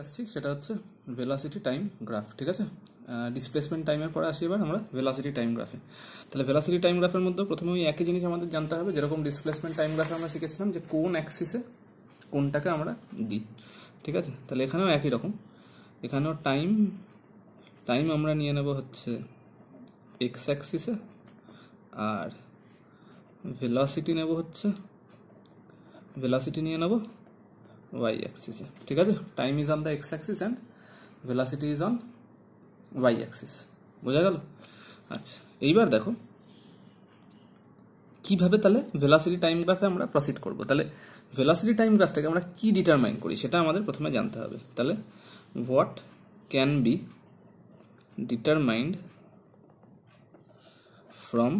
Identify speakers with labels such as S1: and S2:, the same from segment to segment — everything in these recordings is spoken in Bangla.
S1: আসছি সেটা হচ্ছে ভেলাসিটি টাইম গ্রাফ ঠিক আছে ডিসপ্লেসমেন্ট টাইমের পরে আসি এবার আমরা ভেলাসিটি টাইম গ্রাফে তাহলে ভেলাসিটি টাইম গ্রাফের মধ্যে প্রথমে ওই একই জিনিস আমাদের জানতে হবে যেরকম ডিসপ্লেসমেন্ট টাইম গ্রাফে আমরা শিখেছিলাম যে কোন অ্যাক্সিসে কোনটাকে আমরা দিই ঠিক আছে তাহলে এখানেও একই রকম এখানেও টাইম টাইম আমরা নিয়ে নেব হচ্ছে এক্স অ্যাক্সিসে আর ভেলাসিটি নেব হচ্ছে ভেলাসিটি নিয়ে নেব ওয়াই অ্যাক্সিসে ঠিক আছে time is on the X axis and velocity is on Y axis বোঝা গেল আচ্ছা এইবার দেখো কিভাবে তাহলে ভেলাসিটি টাইম গ্রাফে আমরা প্রসিড করব তাহলে ভেলাসিটি টাইম গ্রাফ থেকে আমরা কি ডিটারমাইন করি সেটা আমাদের প্রথমে জানতে হবে তাহলে what can be determined from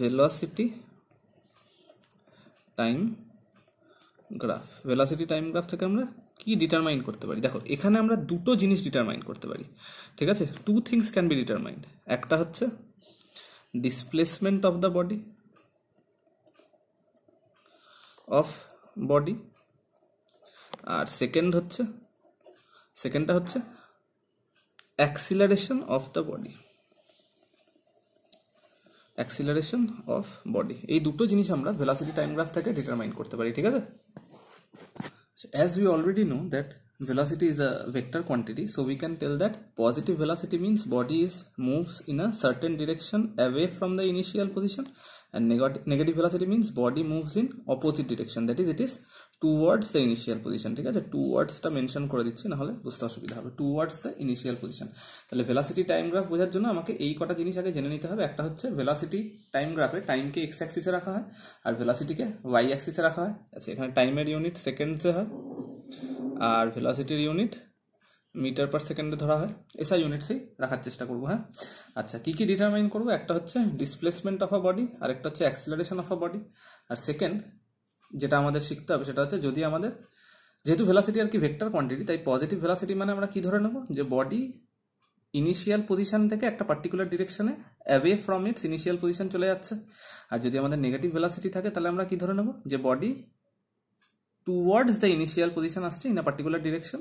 S1: velocity time graph velocity time graph থেকে আমরা কি ডিটারমাইন করতে পারি দেখো এখানে আমরা দুটো জিনিস ডিটারমাইন করতে পারি ঠিক আছে two things can be determined একটা হচ্ছে displacement of the body of body আর সেকেন্ড হচ্ছে সেকেন্ডটা হচ্ছে acceleration of the body acceleration of body এই দুটো জিনিস আমরা ভেলাসিটি টাইম গ্রাফ থেকে ডিটারমাইন করতে পারি ঠিক আছে as we already know that velocity is a vector quantity so we can tell that positive velocity means body is moves in a certain direction away from the initial position and negative velocity means body moves in opposite direction that is it is towards the initial position ঠিক আছে টু ওয়ার্ডসটা মেনশন করে দিচ্ছি নাহলে বুঝতে অসুবিধা হবে towards the initial position তাহলে ভেলাসিটি টাইম গ্রাফ বোঝার জন্য আমাকে এই কটা জিনিস আগে জেনে নিতে হবে একটা হচ্ছে ভেলাসিটি টাইম গ্রাফে টাইমকে এক্স অ্যাক্সিসে রাখা হয় আর ভেলাসিটিকে ওয়াই অ্যাক্সিসে রাখা হয় আচ্ছা এখানে টাইমের ইউনিট সেকেন্ডসে হয় আর ভেলাসিটির ইউনিট মিটার পার সেকেন্ডে ধরা হয় এসআই ইউনিটসেই রাখার চেষ্টা করবো হ্যাঁ আচ্ছা কী কী ডিটারমাইন করবো একটা হচ্ছে ডিসপ্লেসমেন্ট অফ আ বডি আর একটা হচ্ছে অ্যাক্সিলারেশন অফ আ বডি আর সেকেন্ড যেটা আমাদের শিখতে হবে সেটা হচ্ছে যদি আমাদের যেহেতু ভেলাসিটি আর কি ভেক্টর কোয়ান্টিটি তাই পজিটিভ ভেলাসিটি মানে আমরা কি ধরে নেব যে বডি ইনিশিয়াল পজিশন থেকে একটা পার্টিকুলার ডিরেকশনে away from its initial position চলে যাচ্ছে আর যদি আমাদের নেগেটিভ ভেলাসিটি থাকে তাহলে আমরা কি ধরে নেব যে body towards the initial position আসছে in a particular direction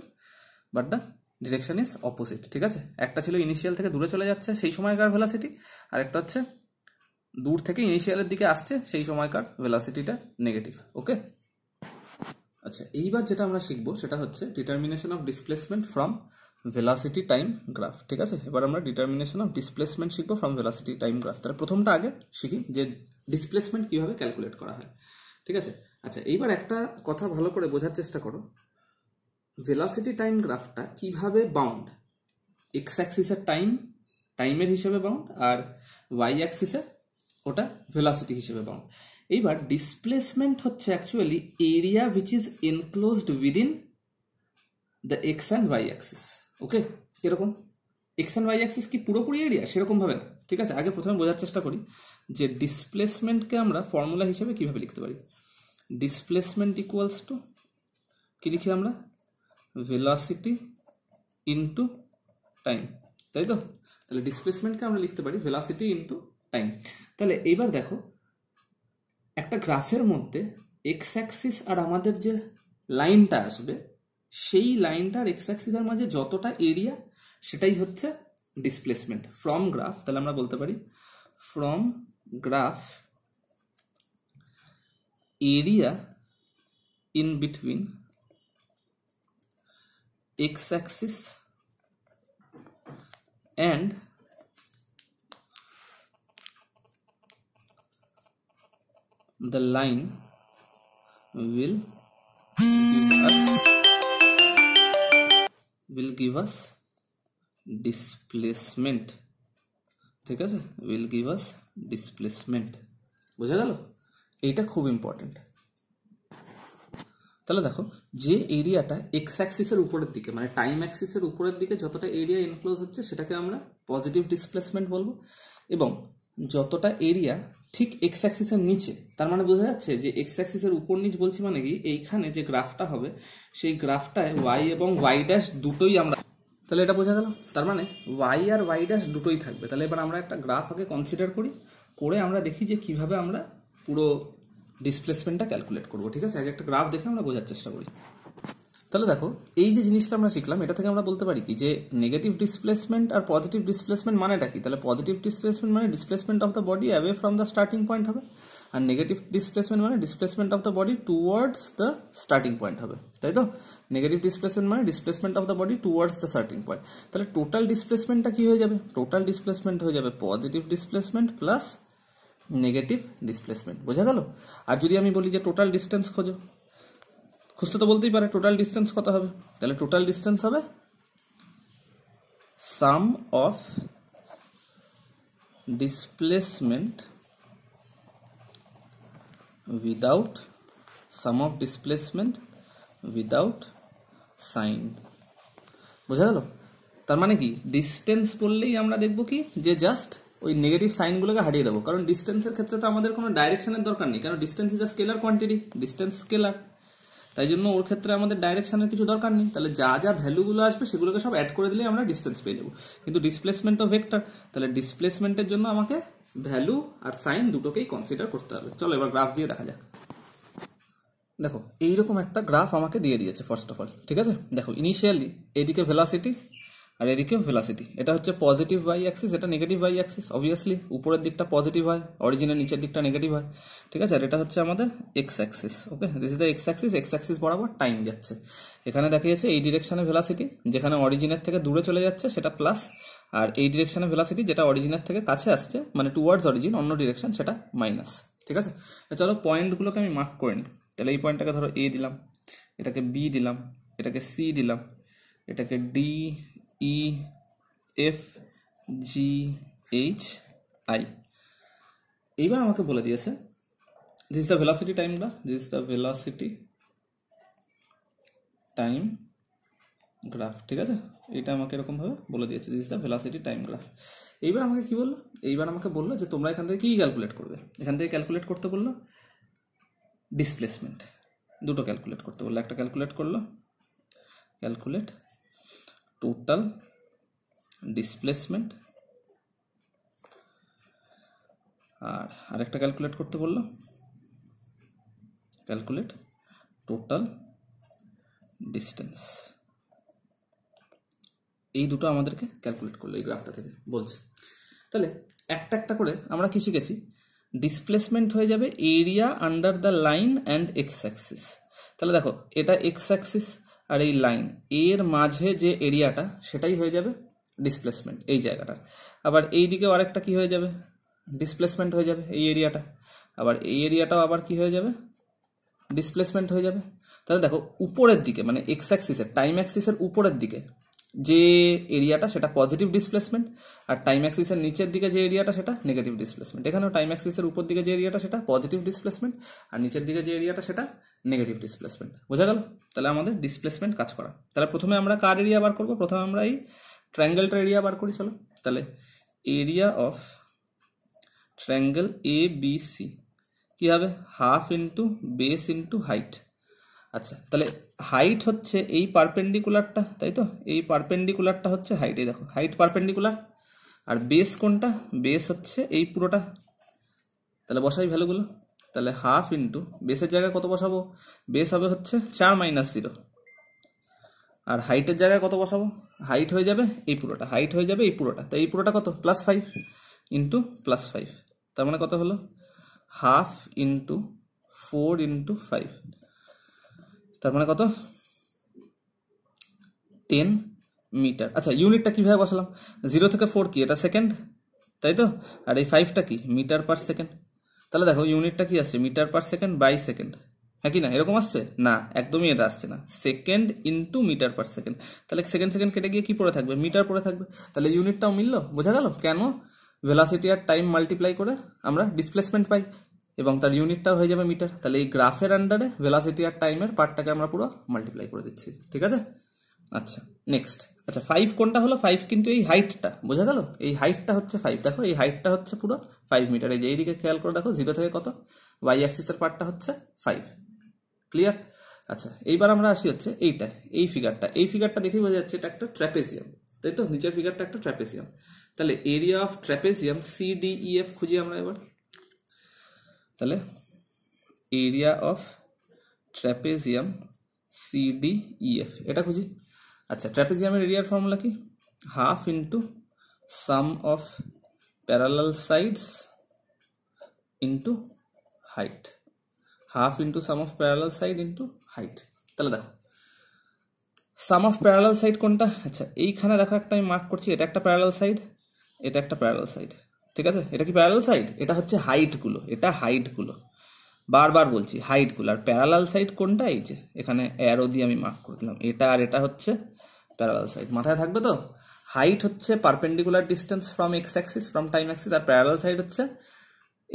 S1: but the direction is opposite ঠিক আছে একটা ছিল ইনিশিয়াল থেকে দূরে চলে যাচ্ছে সেই সময়কার ভেলাসিটি আর একটা হচ্ছে দূর থেকে ইনিশিয়ালের দিকে আসছে সেই সময়কার ভেলাসিটিটা নেগেটিভ ওকে আচ্ছা এইবার যেটা আমরা শিখবো সেটা হচ্ছে determination of displacement from velocity time graph ঠিক আছে এবার আমরা ডিটারমিনেশন অফ ডিসপ্লেসমেন্ট শিখবো ফ্রম ভেলাসিটি টাইম গ্রাফ তাহলে প্রথমটা আগে শিখি যে ডিসপ্লেসমেন্ট কিভাবে ক্যালকুলেট করা হয় ঠিক আছে আচ্ছা এইবার একটা কথা ভালো করে বোঝার চেষ্টা করো ভেলাসিটি টাইম গ্রাফটা কিভাবে বাউন্ড এক্স অ্যাক্সিসের টাইম টাইমের হিসেবে বাউন্ড আর ওয়াই অ্যাক্সিসের ওটা ভেলাসিটি হিসেবে বাউন্ড এইবার ডিসপ্লেসমেন্ট হচ্ছে actually area which is enclosed within the X and Y axis okay কিরকম এক্স অ্যান্ড ওয়াই অ্যাক্সিস কি পুরোপুরি এরিয়া সেরকমভাবে না ঠিক আছে আগে প্রথমে বোঝার চেষ্টা করি যে ডিসপ্লেসমেন্টকে আমরা ফর্মুলা হিসেবে কিভাবে লিখতে পারি ডিসপ্লেসমেন্ট ইকুয়ালস টু কী লিখি আমরা ভেলাসিটি ইন্টু টাইম তাই তো তাহলে ডিসপ্লেসমেন্টকে আমরা লিখতে পারি ভেলাসিটি ইন্টু টাইম তাহলে এইবার দেখো একটা গ্রাফের মধ্যে এক্স অ্যাক্সিস আর আমাদের যে লাইনটা আসবে সেই লাইনটার এক্স অ্যাক্সিসের মাঝে যতটা এরিয়া সেটাই হচ্ছে ডিসপ্লেসমেন্ট ফ্রম গ্রাফ তাহলে আমরা বলতে পারি from graph area in between X axis and the line will give us, will give us displacement ঠিক আছে উইল গিভ আস ডিসপ্লেসমেন্ট বোঝা গেল এইটা খুব ইম্পর্টেন্ট তাহলে দেখো যে এরিয়াটা এক্স অ্যাক্সিসের উপরের দিকে মানে টাইম অ্যাক্সিসের উপরের দিকে যতটা এরিয়া ইনক্লোজ হচ্ছে সেটাকে আমরা পজিটিভ ডিসপ্লেসমেন্ট বলবো এবং যতটা এরিয়া ঠিক এক্স অ্যাক্সিসের নিচে তার মানে বোঝা যাচ্ছে যে এক্স অ্যাক্সিসের উপর নিচ বলছি মানে কি এইখানে যে গ্রাফটা হবে সেই গ্রাফটায় ওয়াই এবং ওয়াই ড্যাশ দুটোই আমরা তাহলে এটা বোঝা গেল তার মানে ওয়াই আর ওয়াই ড্যাশ দুটোই থাকবে তাহলে এবার আমরা একটা গ্রাফ আগে কনসিডার করি করে আমরা দেখি যে কিভাবে আমরা পুরো ডিসপ্লেসমেন্টটা ক্যালকুলেট করবো ঠিক আছে আগে একটা গ্রাফ দেখে আমরা বোঝার চেষ্টা করি তাহলে দেখো এই যে জিনিসটা আমরা শিখলাম এটা থেকে আমরা বলতে পারি কি যে নেগেটিভ ডিসপ্লেসমেন্ট আর পজিটিভ ডিসপ্লেসমেন্ট মানেটা কি তাহলে পজিটিভ ডিসপ্লেসমেন্ট মানে displacement of the body away from the starting point হবে আর নেগেটিভ ডিসপ্লেসমেন্ট মানে displacement of the body towards the starting point হবে তাই তো নেগেটিভ ডিসপ্লেসমেন্ট মানে displacement of the body towards the starting point তাহলে টোটাল ডিসপ্লেসমেন্টটা কি হয়ে যাবে টোটাল ডিসপ্লেসমেন্ট হয়ে যাবে positive displacement plus negative displacement বোঝা গেল আর যদি আমি বলি যে টোটাল ডিস্টেন্স খোঁজো খুঁজতে তো বলতেই পারে টোটাল ডিস্টেন্স কত হবে তাহলে টোটাল ডিস্টেন্স হবে sum of displacement without sum of displacement without sign বোঝা গেল তার মানে কি ডিস্টেন্স বললেই আমরা দেখব কি যে জাস্ট ওই নেগেটিভ সাইনগুলোকে হারিয়ে দেবো কারণ ডিস্টেন্সের ক্ষেত্রে তো আমাদের কোনো ডাইরেকশনের দরকার নেই কারণ distance is a scalar quantity distance scalar তাই জন্য ওর ক্ষেত্রে আমাদের ডাইরেকশনের কিছু দরকার নেই তাহলে যা যা ভ্যালুগুলো আসবে সেগুলোকে সব অ্যাড করে দিলে আমরা ডিস্টেন্স পেয়ে যাবো কিন্তু ডিসপ্লেসমেন্ট তো ভেক্টর তাহলে ডিসপ্লেসমেন্টের জন্য আমাকে ভ্যালু আর সাইন দুটোকেই কনসিডার করতে হবে চলো এবার গ্রাফ দিয়ে দেখা যাক দেখো এইরকম একটা গ্রাফ আমাকে দিয়ে দিয়েছে ফার্স্ট অফ অল ঠিক আছে দেখো ইনিশিয়ালি এদিকে ভেলাসিটি আর এদিকেও ভেলাসিটি এটা হচ্ছে পজিটিভ বাই অ্যাক্সিস এটা নেগেটিভ বাই অ্যাক্সিস অবভিয়াসলি উপরের দিকটা পজিটিভ হয় অরিজিনের নিচের দিকটা নেগেটিভ হয় ঠিক আছে আর এটা হচ্ছে আমাদের X axis okay this is the X axis X axis বরাবর টাইম যাচ্ছে এখানে দেখা যাচ্ছে এই ডিরেকশনে ভেলাসিটি যেখানে অরিজিনের থেকে দূরে চলে যাচ্ছে সেটা প্লাস আর এই ডিরেকশানে ভেলাসিটি যেটা অরিজিনের থেকে কাছে আসছে মানে টুয়ার্ডস অরিজিন অন্য ডিরেকশন সেটা মাইনাস ঠিক আছে চলো পয়েন্টগুলোকে আমি মার্ক করে নিই তাহলে এই পয়েন্টটাকে ধরো এ দিলাম এটাকে বি দিলাম এটাকে সি দিলাম এটাকে D E F G H I এইবার আমাকে বলে দিয়েছে দিস দ্য ভেলাসিটি টাইমটা this the velocity time graph ঠিক আছে এটা আমাকে এরকমভাবে বলে দিয়েছে this the velocity time graph এইবার আমাকে কি বললো এইবার আমাকে বললো যে তোমরা এখান থেকে কী ক্যালকুলেট করবে এখান থেকে ক্যালকুলেট করতে বললো ডিসপ্লেসমেন্ট দুটো ক্যালকুলেট করতে বললো একটা ক্যালকুলেট করলো ক্যালকুলেট total ডিসপ্লেসমেন্ট আর আরেকটা ক্যালকুলেট করতে বললো ক্যালকুলেট টোটাল ডিস্টেন্স এই দুটো আমাদেরকে ক্যালকুলেট করলো এই গ্রাফটা থেকে বলছে তাহলে একটা একটা করে আমরা কি শিখেছি ডিসপ্লেসমেন্ট হয়ে যাবে area under the line and X axis তাহলে দেখো এটা এক্স অ্যাক্সিস আর এই লাইন এর মাঝে যে এরিয়াটা সেটাই হয়ে যাবে ডিসপ্লেসমেন্ট এই জায়গাটার আবার এই দিকেও আরেকটা কি হয়ে যাবে ডিসপ্লেসমেন্ট হয়ে যাবে এই এরিয়াটা আবার এই এরিয়াটাও আবার কি হয়ে যাবে ডিসপ্লেসমেন্ট হয়ে যাবে তাহলে দেখো উপরের দিকে মানে এক্স অ্যাক্সিসের টাইম অ্যাক্সিসের উপরের দিকে যে এরিয়াটা সেটা পজিটিভ ডিসপ্লেসমেন্ট আর টাইম অ্যাক্সিসের নিচের দিকে যে এরিয়াটা সেটা নেগেটিভ ডিসপ্লেসমেন্ট এখানেও টাইম অ্যাক্সিসের উপর দিকে যে এরিয়াটা সেটা পজিটিভ ডিসপ্লেসমেন্ট আর নিচের দিকে যে এরিয়াটা সেটা নেগেটিভ ডিসপ্লেসমেন্ট বোঝা গেল তাহলে আমাদের ডিসপ্লেসমেন্ট কাজ করা তাহলে প্রথমে আমরা কার এরিয়া বার করবো প্রথমে আমরা এই ট্রায়াঙ্গেলটার এরিয়া বার করি চলো তাহলে area of triangle A B C কী হবে half into base into height আচ্ছা তাহলে হাইট হচ্ছে এই পারপেন্ডিকুলারটা তাই তো এই পারপেন্ডিকুলারটা হচ্ছে হাইট এই দেখো হাইট পারপেন্ডিকুলার আর বেস কোনটা বেস হচ্ছে এই পুরোটা তাহলে বসাই ভ্যালুগুলো তাহলে হাফ ইন্টু বেসের জায়গায় কত বসাবো বেস হবে হচ্ছে চার মাইনাস জিরো আর হাইটের জায়গায় কত বসাবো হাইট হয়ে যাবে এই পুরোটা হাইট হয়ে যাবে এই পুরোটা তাই এই পুরোটা কত plus five into plus five তার মানে কত হলো half into four into five তার মানে কত টেন মিটার আচ্ছা ইউনিটটা কীভাবে বসালাম জিরো থেকে ফোর কি এটা সেকেন্ড তাই তো আর এই ফাইভটা কি মিটার পার সেকেন্ড তাহলে দেখো ইউনিটটা কি আসছে metre per second by second হ্যাঁ কি না এরকম আসছে না একদমই এটা আসছে না second into metre per second তাহলে সেকেন্ড সেকেন্ড কেটে গিয়ে কি পড়ে থাকবে মিটার পড়ে থাকবে তাহলে ইউনিটটাও মিললো বোঝা গেল কেন ভেলাসিটি আর টাইম মাল্টিপ্লাই করে আমরা ডিসপ্লেসমেন্ট পাই এবং তার ইউনিটটা হয়ে যাবে মিটার তাহলে এই গ্রাফের আন্ডারে ভেলাসিটি আর টাইমের পার্টটাকে আমরা পুরো মাল্টিপ্লাই করে দিচ্ছি ঠিক আছে আচ্ছা নেক্সট আচ্ছা ফাইভ কোনটা হলো ফাইভ কিন্তু এই হাইটটা বোঝা গেল এই হাইটটা হচ্ছে ফাইভ দেখো এই হাইটটা হচ্ছে পুরো ফাইভ মিটার এই যে এইদিকে খেয়াল করে দেখো জিরো থেকে কত ওয়াই অ্যাক্সিসের পার্টটা হচ্ছে ফাইভ ক্লিয়ার আচ্ছা এইবার আমরা আসি হচ্ছে এইটা এই ফিগারটা এই ফিগারটা দেখেই বোঝা যাচ্ছে এটা একটা ট্র্যাপেজিয়াম তাই তো নিচের ফিগারটা একটা ট্র্যাপেজিয়াম তাহলে area of trapezium C D E F খুঁজি আমরা এবার তাহলে এরিয়া অফ ট্র্যাপেজিয়াম সিডিইএফ এটা খুঁজি আচ্ছা ট্র্যাপেজিয়ামের এরিয়ার ফর্মুলা কি half into sum of parallel sides into height half into sum of parallel side into height তাহলে দেখো সাম অফ প্যারালাল সাইড কোনটা আচ্ছা এইখানে দেখো একটা আমি মার্ক করছি এটা একটা প্যারালাল সাইড এটা একটা প্যারালাল সাইড ঠিক আছে এটা কি প্যারালাল সাইড এটা হচ্ছে হাইটগুলো এটা হাইটগুলো বারবার বলছি হাইটগুলো আর প্যারালাল সাইড কোনটা এই যে এখানে অ্যারো দিয়ে আমি মার্ক করে দিলাম এটা আর এটা হচ্ছে প্যারালাল সাইড মাথায় থাকবে তো হাইট হচ্ছে perpendicular distance from X axis from time axis আর প্যারালাল সাইড হচ্ছে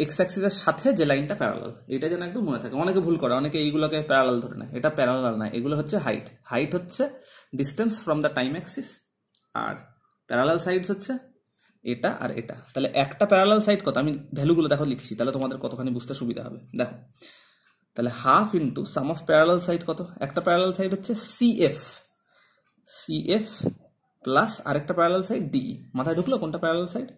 S1: এক্স অ্যাক্সিসের সাথে যে লাইনটা প্যারালাল এটা যেন একদম মনে থাকে অনেকে ভুল করে অনেকে এইগুলোকে প্যারালাল ধরে নেয় এটা প্যারালাল না এগুলো হচ্ছে হাইট হাইট হচ্ছে distance from the time axis আর প্যারালাল সাইডস হচ্ছে এটা আর এটা তাহলে একটা প্যারালাল সাইড কত আমি ভ্যালুগুলো দেখো লিখছি তাহলে তোমাদের কতখানি বুঝতে সুবিধা হবে দেখো তাহলে half into sum of parallel side কত একটা প্যারালাল সাইড হচ্ছে সিএফ সিএফ প্লাস আরেকটা প্যারালাল সাইড ডি মাথায় ঢুকলো কোনটা প্যারালাল সাইড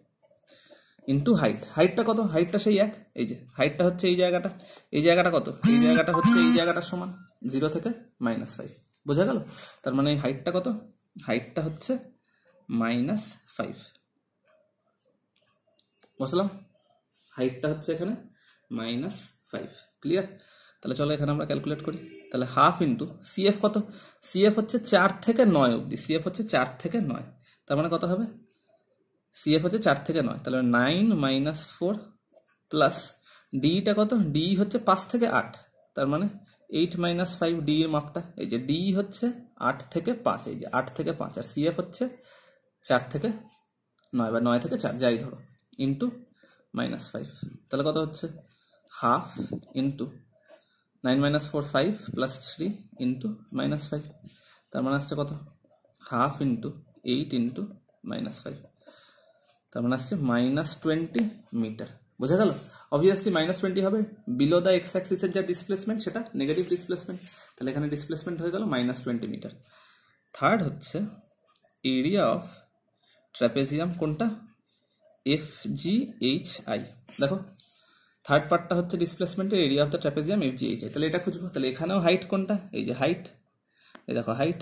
S1: ইন্টু হাইট হাইটটা কত হাইটটা সেই এক এই যে হাইটটা হচ্ছে এই জায়গাটা এই জায়গাটা কত এই জায়গাটা হচ্ছে এই জায়গাটার সমান জিরো থেকে মাইনাস ফাইভ বোঝা গেল তার মানে এই হাইটটা কত হাইটটা হচ্ছে মাইনাস ফাইভ বসলাম হাইটটা হচ্ছে এখানে মাইনাস ফাইভ ক্লিয়ার তাহলে চলো এখানে আমরা ক্যালকুলেট করি তাহলে হাফ ইন্টু সিএফ কত সিএফ হচ্ছে চার থেকে নয় অবধি সিএফ হচ্ছে চার থেকে নয় তার মানে কত হবে সিএফ হচ্ছে চার থেকে নয় তাহলে নাইন মাইনাস ফোর প্লাস ডিটা কত ডি হচ্ছে পাঁচ থেকে আট তার মানে এইট মাইনাস ফাইভ ডি এর মাপটা এই যে ডি হচ্ছে আট থেকে পাঁচ এই যে আট থেকে পাঁচ আর সিএফ হচ্ছে চার থেকে নয় বা নয় থেকে চার যাই ধরো ইন্টু মাইনাস ফাইভ তাহলে কত হচ্ছে half into nine minus four five plus three into minus five তার মানে আসছে কত half into eight into minus five তার মানে আসছে মাইনাস টোয়েন্টি মিটার বোঝা গেল অবভিয়াসলি মাইনাস টোয়েন্টি হবে বিলো দ্য এক্স অ্যাক্সিসের যা ডিসপ্লেসমেন্ট সেটা নেগেটিভ ডিসপ্লেসমেন্ট তাহলে এখানে ডিসপ্লেসমেন্ট হয়ে গেল মাইনাস টোয়েন্টি মিটার থার্ড হচ্ছে এরিয়া অফ ট্র্যাপেজিয়াম কোনটা এফ জি এইচ আই দেখো থার্ড পার্টটা হচ্ছে ডিসপ্লেসমেন্টের area of the trapezium F G H I তাহলে এটা খুঁজবো তাহলে এখানেও হাইট কোনটা এই যে হাইট এই দেখো হাইট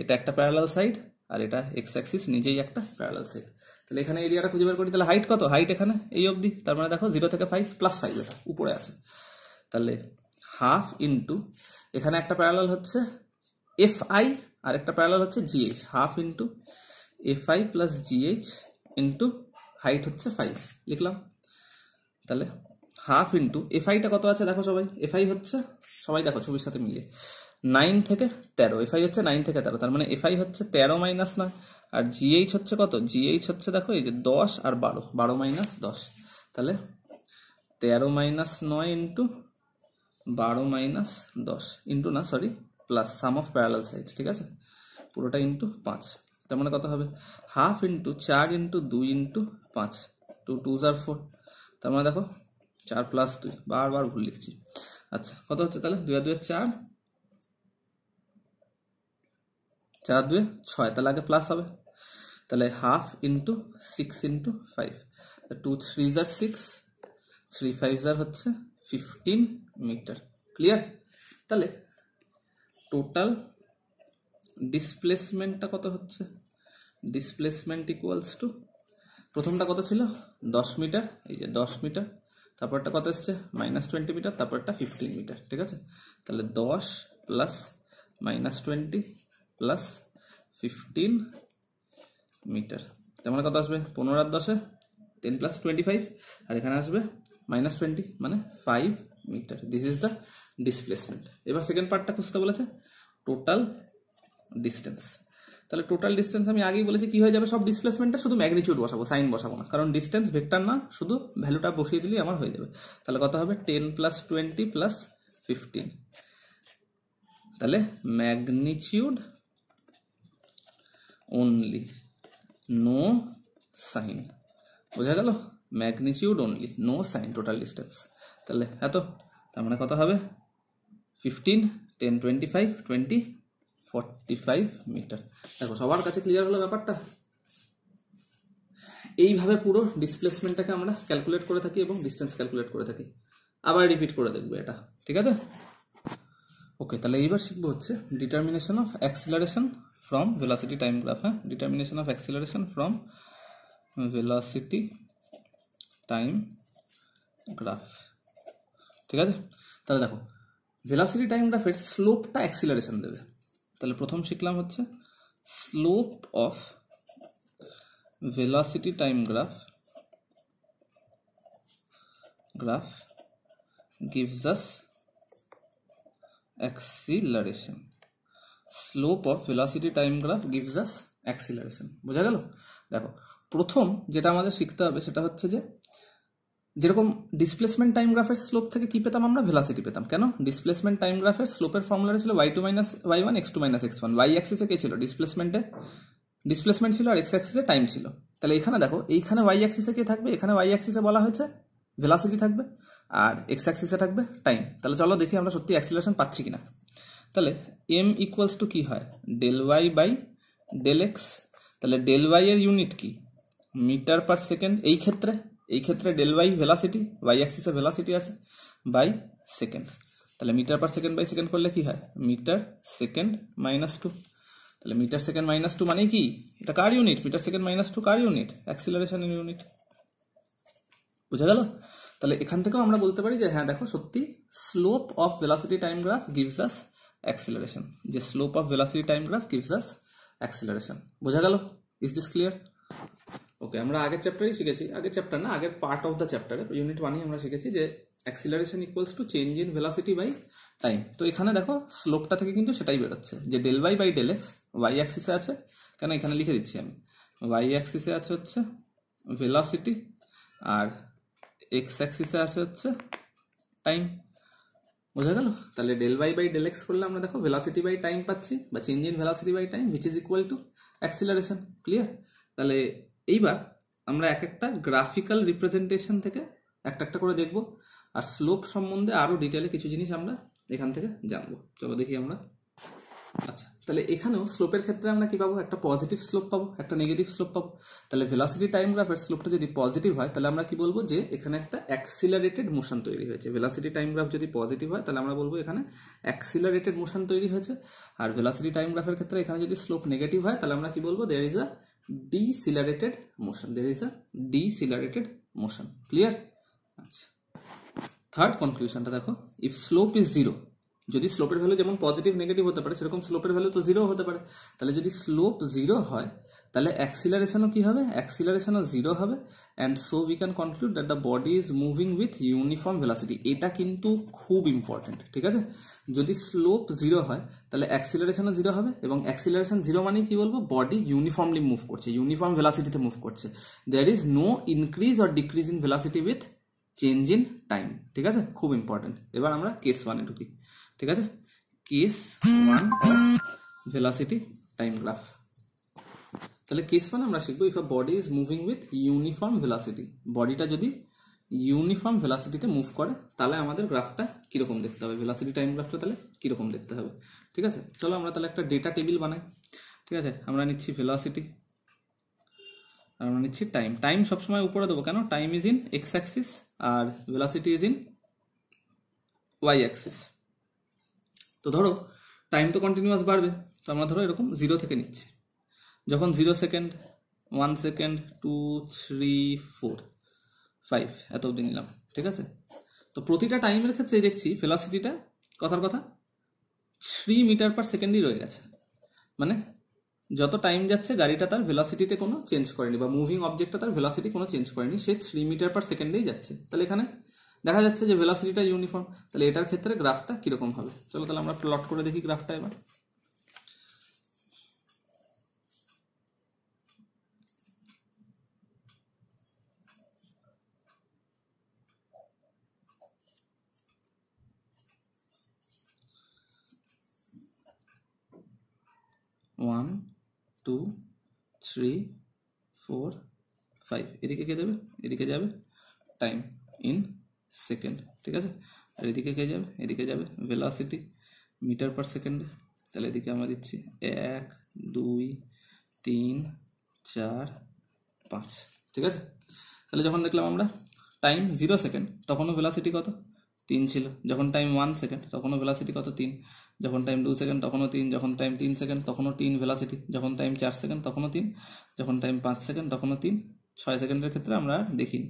S1: এটা একটা প্যারালাল সাইড আর এটা এক্স অ্যাক্সিস নিজেই একটা প্যারালাল সাইড তাহলে এখানে এরিয়াটা খুঁজে বের করি তাহলে হাইট কত হাইট এখানে এই অবধি তার মানে দেখো জিরো থেকে ফাইভ প্লাস ফাইভ এটা উপরে আছে তাহলে হাফ ইন্টু এখানে একটা প্যারালাল হচ্ছে এফ আই আর একটা প্যারালাল হচ্ছে GH half into F I plus GH into height হচ্ছে ফাইভ লিখলাম তাহলে হাফ ইন্টু এফআইটা কত আছে দেখো সবাই এফআই হচ্ছে সবাই দেখো ছবির সাথে মিলিয়ে নাইন থেকে তেরো এফআই হচ্ছে নাইন থেকে তেরো তার মানে এফআই হচ্ছে তেরো মাইনাস নয় আর জিএইচ হচ্ছে কত জিএইচ হচ্ছে দেখো এই যে দশ আর বারো বারো মাইনাস দশ তাহলে তেরো মাইনাস নয় ইন্টু বারো মাইনাস দশ ইন্টু না sorry plus sum of parallel side ঠিক আছে পুরোটা ইন্টু পাঁচ তার মানে কত হবে হাফ ইন্টু চার ইন্টু দুই ইন্টু পাঁচ টু টু জার ফোর তার মানে দেখো চার প্লাস দুই বারবার ভুল লিখছি আচ্ছা কত হচ্ছে তাহলে দুই আর দুই চার চার দুই ছয় তাহলে আগে প্লাস হবে তাহলে half into six into five two three জার সিক্স থ্রি ফাইভ জার হচ্ছে ফিফটিন মিটার ক্লিয়ার তাহলে টোটাল ডিসপ্লেসমেন্টটা কত হচ্ছে ডিসপ্লেসমেন্ট ইকুয়ালস টু প্রথমটা কত ছিল দশ মিটার এই যে দশ মিটার তারপরটা কত এসছে মাইনাস টোয়েন্টি মিটার তারপরটা ফিফটিন মিটার ঠিক আছে তাহলে দশ plus minus twenty plus fifteen metre তার মানে কত আসবে পনেরো আর দশে টেন প্লাস টোয়েন্টি ফাইভ আর এখানে আসবে মাইনাস টোয়েন্টি মানে five metre this is the displacement এবার সেকেন্ড পার্টটা খুঁজতে বলেছে টোটাল ডিস্টেন্স তাহলে টোটাল ডিস্টেন্স আমি আগেই বলেছি কি হয়ে যাবে সব ডিসপ্লেসমেন্টটা শুধু ম্যাগনিচিউড বসাবো সাইন বসাবো না কারণ ডিস্টেন্স ভেক্টর না শুধু ভ্যালুটা বসিয়ে দিলেই আমার হয়ে যাবে তাহলে কত হবে ten plus twenty plus fifteen তাহলে ম্যাগনিচিউড অনলি নো সাইন বোঝা গেল magnitude only no sign total distance তাহলে এত তার মানে কত হবে fifteen ten twenty five twenty forty five metre দেখো সবার কাছে ক্লিয়ার হলো ব্যাপারটা এইভাবে পুরো ডিসপ্লেসমেন্টটাকে আমরা ক্যালকুলেট করে থাকি এবং ডিস্টেন্স ক্যালকুলেট করে থাকি আবার রিপিট করে দেখবো এটা ঠিক আছে ওকে তাহলে এইবার শিখবো হচ্ছে determination of acceleration from velocity time graph হ্যাঁ determination of acceleration from velocity time graph ঠিক আছে তাহলে দেখো ভেলাসিটি টাইম গ্রাফের স্লোপটা অ্যাক্সিলারেশন দেবে তাহলে প্রথম শিখলাম হচ্ছে slope of velocity time graph graph gives us acceleration slope of velocity time graph gives us acceleration বোঝা গেল দেখো প্রথম যেটা আমাদের শিখতে হবে সেটা হচ্ছে যে যেরকম ডিসপ্লেসমেন্ট টাইম গ্রাফের স্লোপ থেকে কি পেতাম আমরা ভেলাসিটি পেতাম কেন ডিসপ্লেসমেন্ট টাইম গ্রাফের স্লোপের ফর্মুলাটা ছিল Y two minus Y one X two minus X one Y অ্যাক্সিসে কে ছিল ডিসপ্লেসমেন্টে ডিসপ্লেসমেন্ট ছিল আর এক্স অ্যাক্সিসে টাইম ছিল তাহলে এখানে দেখো এইখানে ওয়াই অ্যাক্সিসে কে থাকবে এখানে ওয়াই অ্যাক্সিসে বলা হয়েছে ভেলাসিটি থাকবে আর এক্স অ্যাক্সিসে থাকবে টাইম তাহলে চলো দেখি আমরা সত্যি অ্যাক্সিলেশন পাচ্ছি কিনা তাহলে এম ইকুয়ালস টু কী হয় del Y by del X তাহলে ডেল ওয়াই এর ইউনিট কি মিটার পার সেকেন্ড এই ক্ষেত্রে এই ক্ষেত্রে ডেল বাই ভেলাসিটি বাই অ্যাক্সিসে ভেলাসিটি আছে বাই সেকেন্ড তাহলে metre per second by second করলে কি হয় মিটার সেকেন্ড মাইনাস টু তাহলে মিটার সেকেন্ড মাইনাস টু মানে কি এটা কার unit metre second minus two কার ইউনিট অ্যাক্সিলারেশনের ইউনিট বুঝা গেল তাহলে এখান থেকেও আমরা বলতে পারি যে হ্যাঁ দেখো সত্যি slope of velocity time graph gives us acceleration যে slope of velocity time graph gives us acceleration বোঝা গেল ইজ দিস ক্লিয়ার ওকে আমরা আগের চ্যাপ্টারই শিখেছি আগের চ্যাপ্টার না আগের পার্ট অফ দ্য চ্যাপ্টারে ইউনিট ওয়ানেই আমরা শিখেছি যে acceleration equals to change in velocity by time তো এখানে দেখো স্লোপটা থেকে কিন্তু সেটাই বেরোচ্ছে যে del by by del X Y অ্যাক্সিসে আছে কেন এখানে লিখে দিচ্ছি আমি ওয়াই অ্যাক্সিসে আছে হচ্ছে ভেলাসিটি আর এক্স অ্যাক্সিসে আছে হচ্ছে টাইম বোঝা গেল তাহলে del by by del X করলে আমরা দেখো ভেলাসিটি বাই টাইম পাচ্ছি বা change in velocity by time which is equal to acceleration clear তাহলে এইবার আমরা এক একটা গ্রাফিক্যাল রিপ্রেজেন্টেশন থেকে একটা একটা করে দেখব আর স্লোপ সম্বন্ধে আরও ডিটেলে কিছু জিনিস আমরা এখান থেকে জানবো চলো দেখি আমরা আচ্ছা তাহলে এখানেও স্লোপের ক্ষেত্রে আমরা কি পাবো একটা পজিটিভ স্লোপ পাবো একটা নেগেটিভ স্লোপ পাবো তাহলে ভেলাসিটি টাইম গ্রাফের স্লোপটা যদি পজিটিভ হয় তাহলে আমরা কি বলবো যে এখানে একটা অ্যাক্সিলারেটেড মোশন তৈরি হয়েছে ভেলাসিটি টাইম গ্রাফ যদি পজিটিভ হয় তাহলে আমরা বলবো এখানে অ্যাক্সিলারেটেড মোশন তৈরি হয়েছে আর ভেলাসিটি টাইম গ্রাফের ক্ষেত্রে এখানে যদি স্লোপ নেগেটিভ হয় তাহলে আমরা কি বলবো there is a decelerated motion there is a decelerated motion clear আচ্ছা থার্ড কনক্লুশনটা দেখো ইফ স্লোপ ইজ জিরো যদি স্লোপের ভ্যালু যেমন পজিটিভ নেগেটিভ হতে পারে সেরকম স্লোপের ভ্যালু তো জিরো হতে পারে তাহলে যদি স্লোপ জিরো হয় তাহলে অ্যাক্সিলারেশনও কি হবে অ্যাক্সিলারেশনও জিরো হবে and so we can conclude that the body is moving with uniform velocity এটা কিন্তু খুব ইম্পর্টেন্ট ঠিক আছে যদি স্লোপ জিরো হয় তাহলে অ্যাক্সিলারেশনও জিরো হবে এবং অ্যাক্সিলারেশন জিরো মানে কি বলবো বডি ইউনিফর্মলি মুভ করছে ইউনিফর্ম ভেলাসিটিতে মুভ করছে there is no increase or decrease in velocity with change in time ঠিক আছে খুব ইম্পর্টেন্ট এবার আমরা কেস ওয়ানে ঢুকি ঠিক আছে case one velocity time graph তাহলে কেস ওয়ান আমরা শিখবো if a body is moving with uniform velocity বডিটা যদি ইউনিফর্ম ভেলাসিটিতে মুভ করে তাহলে আমাদের গ্রাফটা কীরকম দেখতে হবে ভেলাসিটি টাইম গ্রাফটা তাহলে কীরকম দেখতে হবে ঠিক আছে চলো আমরা তাহলে একটা ডেটা টেবিল বানাই ঠিক আছে আমরা নিচ্ছি ভেলাসিটি আর আমরা নিচ্ছি টাইম টাইম সবসময় উপরে দেবো কেন time is in X axis আর velocity is in Y axis তো ধরো টাইম তো কন্টিনিউয়াস বাড়বে তো আমরা ধরো এরকম জিরো থেকে নিচ্ছি যখন zero second one second two three four five এত অবধি নিলাম ঠিক আছে তো প্রতিটা টাইমের ক্ষেত্রে দেখছি ফেলাসিটিটা কথার কথা থ্রি মিটার পার সেকেন্ডই রয়ে গেছে মানে যত টাইম যাচ্ছে গাড়িটা তার ভেলাসিটিতে কোনো চেঞ্জ করেনি বা মুভিং অবজেক্টটা তার ভেলাসিটি কোনো চেঞ্জ করেনি সে থ্রি মিটার পার সেকেন্ডেই যাচ্ছে তাহলে এখানে দেখা যাচ্ছে যে ভেলাসিটিটা ইউনিফর্ম তাহলে এটার ক্ষেত্রে গ্রাফটা কীরকম হবে চলো তাহলে আমরা প্লট করে দেখি গ্রাফটা এবার one two three four five এদিকে কে দেবে এদিকে যাবে টাইম ইন সেকেন্ড ঠিক আছে আর এদিকে কে যাবে এদিকে যাবে ভেলাসিটি মিটার পার সেকেন্ডে তাহলে এদিকে আমরা দিচ্ছি এক দুই তিন চার পাঁচ ঠিক আছে তাহলে যখন দেখলাম আমরা টাইম জিরো সেকেন্ড তখনও ভেলাসিটি কত তিন ছিল যখন টাইম ওয়ান সেকেন্ড তখনও ভেলাসিটি কত তিন যখন টাইম টু সেকেন্ড তখনও তিন যখন টাইম তিন সেকেন্ড তখনও তিন ভেলাসিটি যখন টাইম চার সেকেন্ড তখনও তিন যখন টাইম পাঁচ সেকেন্ড তখনও তিন ছয় সেকেন্ডের ক্ষেত্রে আমরা দেখিনি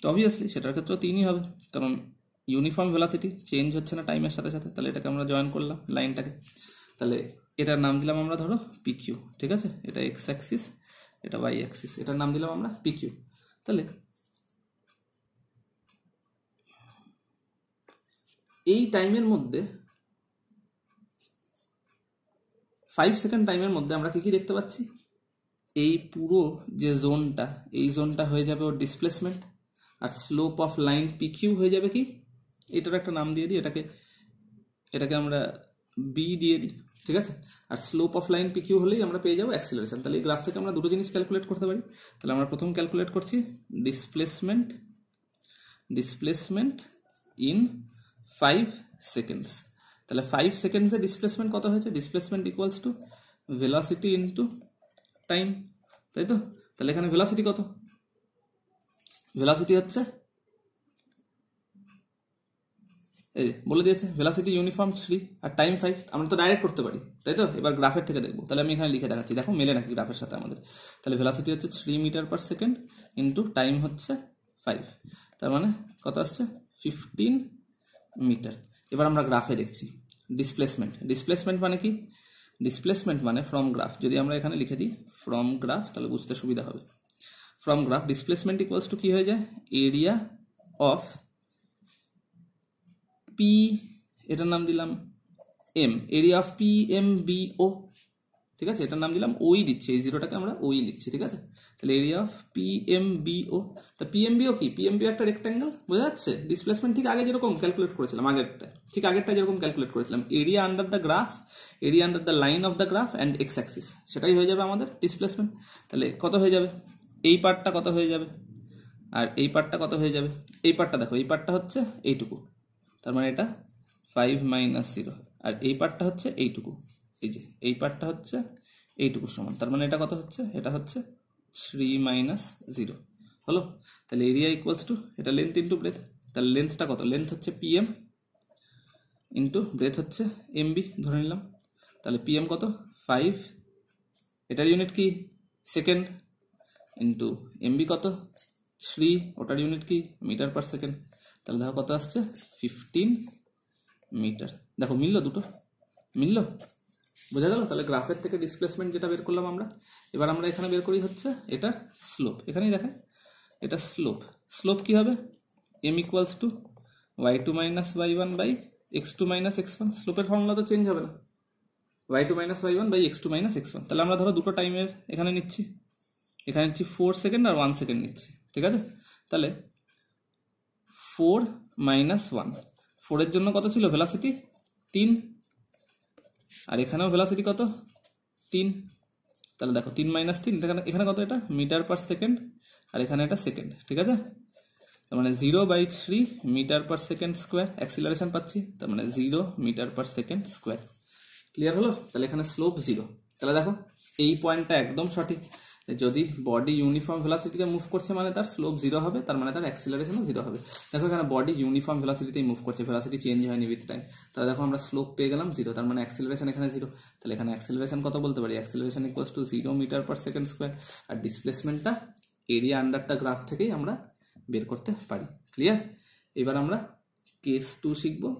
S1: তো অবভিয়াসলি সেটার ক্ষেত্রেও তিনই হবে কারণ ইউনিফর্ম ভেলাসিটি চেঞ্জ হচ্ছে না টাইমের সাথে সাথে তাহলে এটাকে আমরা জয়েন করলাম লাইনটাকে তাহলে এটার নাম দিলাম আমরা ধরো পিকিউ ঠিক আছে এটা এক্স অ্যাক্সিস এটা ওয়াই অ্যাক্সিস এটার নাম দিলাম আমরা পিকিউ তাহলে এই টাইমের মধ্যে ফাইভ সেকেন্ড টাইমের মধ্যে আমরা কি কি দেখতে পাচ্ছি এই পুরো যে জোনটা এই জোনটা হয়ে যাবে ওর ডিসপ্লেসমেন্ট আর স্লোপ অফ লাইন পিকিউ হয়ে যাবে কি এটার একটা নাম দিয়ে দিই এটাকে এটাকে আমরা বি দিয়ে দিই ঠিক আছে আর স্লোপ অফ লাইন পিকিউ হলেই আমরা পেয়ে যাবো অ্যাক্সিলারেশন তাহলে এই গ্রাফ থেকে আমরা দুটো জিনিস ক্যালকুলেট করতে পারি তাহলে আমরা প্রথম ক্যালকুলেট করছি displacement displacement in five seconds তাহলে ফাইভ সেকেন্ডসে ডিসপ্লেসমেন্ট কত হয়েছে displacement equals to velocity into time তাই তো তাহলে এখানে ভেলাসিটি কত ভেলাসিটি হচ্ছে এই বলে দিয়েছে ভেলাসিটি ইউনিফর্ম থ্রি আর টাইম ফাইভ আমরা তো ডাইরেক্ট করতে পারি তাই তো এবার গ্রাফের থেকে দেখবো তাহলে আমি এখানে লিখে দেখাচ্ছি দেখো মেলে নাকি গ্রাফের সাথে আমাদের তাহলে ভেলাসিটি হচ্ছে three metre per second into time হচ্ছে ফাইভ তার মানে কত আসছে ফিফটিন মিটার এবার আমরা গ্রাফে দেখছি ডিসপ্লেসমেন্ট ডিসপ্লেসমেন্ট মানে কি ডিসপ্লেসমেন্ট মানে ফ্রম গ্রাফ যদি আমরা এখানে লিখে দিই ফ্রম গ্রাফ তাহলে বুঝতে সুবিধা হবে from graph displacement equals to কী হয়ে যায় এরিয়া অফ পি এটার নাম দিলাম M area of P M B O ঠিক আছে এটার নাম দিলাম ওই e দিচ্ছি এই জিরোটাকে আমরা ওই e লিখছি ঠিক আছে তাহলে এরিয়া অফ পিএমবিও তা পিএমবিও কি পিএমবিও একটা রেক্ট্যাঙ্গেল বোঝা যাচ্ছে ডিসপ্লেসমেন্ট ঠিক আগে যেরকম ক্যালকুলেট করেছিলাম আগেরটা ঠিক আগেরটা যেরকম ক্যালকুলেট করেছিলাম area under the graph area under the line of the graph and X axis সেটাই হয়ে যাবে আমাদের ডিসপ্লেসমেন্ট তাহলে কত হয়ে যাবে এই পার্টটা কত হয়ে যাবে আর এই পার্টটা কত হয়ে যাবে এই পার্টটা দেখো এই পার্টটা হচ্ছে এইটুকু তার মানে এটা ফাইভ মাইনাস জিরো আর এই পার্টটা হচ্ছে এইটুকু এই যে এই পার্টটা হচ্ছে এইটুকু সমান তার মানে এটা কত হচ্ছে এটা হচ্ছে থ্রি মাইনাস জিরো হলো তাহলে এরিয়া ইকুয়ালস টু এটা লেন্থ ইন্টু ব্রেথ তাহলে লেন্থটা কত লেন্থ হচ্ছে পিএম ইন্টু ব্রেথ হচ্ছে এমবি ধরে নিলাম তাহলে পিএম কত ফাইভ এটার ইউনিট কি সেকেন্ড ইন্টু এমবি কত থ্রি ওটার ইউনিট কি মিটার পার সেকেন্ড তাহলে দেখো কত আসছে ফিফটিন মিটার দেখো মিললো দুটো মিললো বোঝা গেল তাহলে গ্রাফের থেকে ডিসপ্লেসমেন্ট যেটা বের করলাম আমরা এবার আমরা এখানে বের করি হচ্ছে এটার স্লোপ এখানেই দেখেন এটা স্লোপ স্লোপ কি হবে M equals to Y two minus Y one by X two minus X one স্লোপের ফর্মুলা তো চেঞ্জ হবে না Y two minus Y one by X two minus X one তাহলে আমরা ধরো দুটো টাইমের এখানে নিচ্ছি এখানে নিচ্ছি ফোর সেকেন্ড আর ওয়ান সেকেন্ড নিচ্ছি ঠিক আছে তাহলে ফোর মাইনাস ওয়ান ফোরের জন্য কত ছিল ভেলাসিটি তিন আর এখানেও ভেলাসিটি কত তিন তাহলে দেখো তিন মাইনাস তিন এখানে কত এটা মিটার পার সেকেন্ড আর এখানে এটা সেকেন্ড ঠিক আছে তার মানে zero by three metre per second square acceleration পাচ্ছি তার মানে zero metre per second square clear হলো তাহলে এখানে স্লোপ জিরো তাহলে দেখো এই পয়েন্টটা একদম সঠিক যদি বডি ইউনিফর্ম ভেলাসিটিতে মুভ করছে মানে তার স্লোপ জিরো হবে তার মানে তার অ্যাক্সিলারেশনও জিরো হবে দেখো এখানে বডি ইউনিফর্ম ভেলাসিটিতেই মুভ করছে ভেলাসিটি চেঞ্জ হয়নি উইথ টাইম তাহলে দেখো আমরা স্লোপ পেয়ে গেলাম জিরো তার মানে অ্যাক্সিলারেশন এখানে জিরো তাহলে এখানে অ্যাক্সিলারেশন কত বলতে পারি acceleration equals to zero metre per second square আর ডিসপ্লেসমেন্টটা এরিয়া আন্ডারটা গ্রাফ থেকেই আমরা বের করতে পারি ক্লিয়ার এবার আমরা কেস টু শিখবো